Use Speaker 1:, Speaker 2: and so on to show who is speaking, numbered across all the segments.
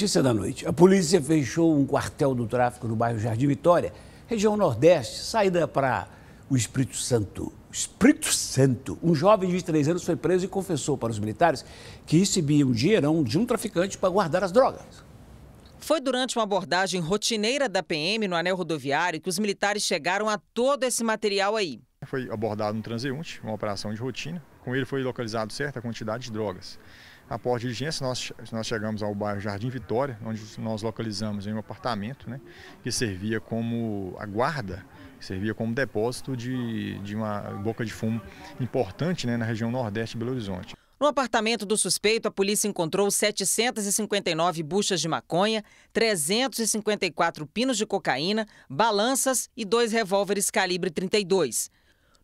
Speaker 1: Notícia da noite. A polícia fechou um quartel do tráfico no bairro Jardim Vitória, região Nordeste, saída para o Espírito Santo. Espírito Santo! Um jovem de 23 anos foi preso e confessou para os militares que recebia um dinheirão de um traficante para guardar as drogas.
Speaker 2: Foi durante uma abordagem rotineira da PM no anel rodoviário que os militares chegaram a todo esse material aí.
Speaker 3: Foi abordado um transeunte, uma operação de rotina. Com ele foi localizado certa quantidade de drogas. Após diligência, nós, nós chegamos ao bairro Jardim Vitória, onde nós localizamos em um apartamento né, que servia como a guarda, que servia como depósito de, de uma boca de fumo importante né, na região nordeste de Belo Horizonte.
Speaker 2: No apartamento do suspeito, a polícia encontrou 759 buchas de maconha, 354 pinos de cocaína, balanças e dois revólveres calibre 32.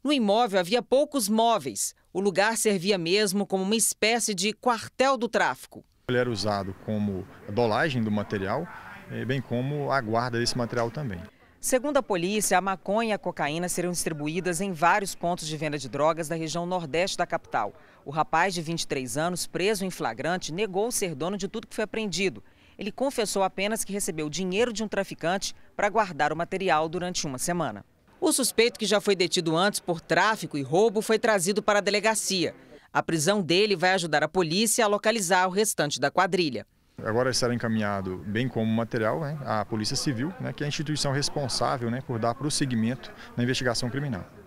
Speaker 2: No imóvel havia poucos móveis. O lugar servia mesmo como uma espécie de quartel do tráfico.
Speaker 3: Ele era usado como dolagem do material, eh, bem como a guarda desse material também.
Speaker 2: Segundo a polícia, a maconha e a cocaína serão distribuídas em vários pontos de venda de drogas da região nordeste da capital. O rapaz de 23 anos, preso em flagrante, negou ser dono de tudo que foi apreendido. Ele confessou apenas que recebeu dinheiro de um traficante para guardar o material durante uma semana. O suspeito, que já foi detido antes por tráfico e roubo, foi trazido para a delegacia. A prisão dele vai ajudar a polícia a localizar o restante da quadrilha.
Speaker 3: Agora será encaminhado, bem como material, né, à Polícia Civil, né, que é a instituição responsável né, por dar prosseguimento na investigação criminal.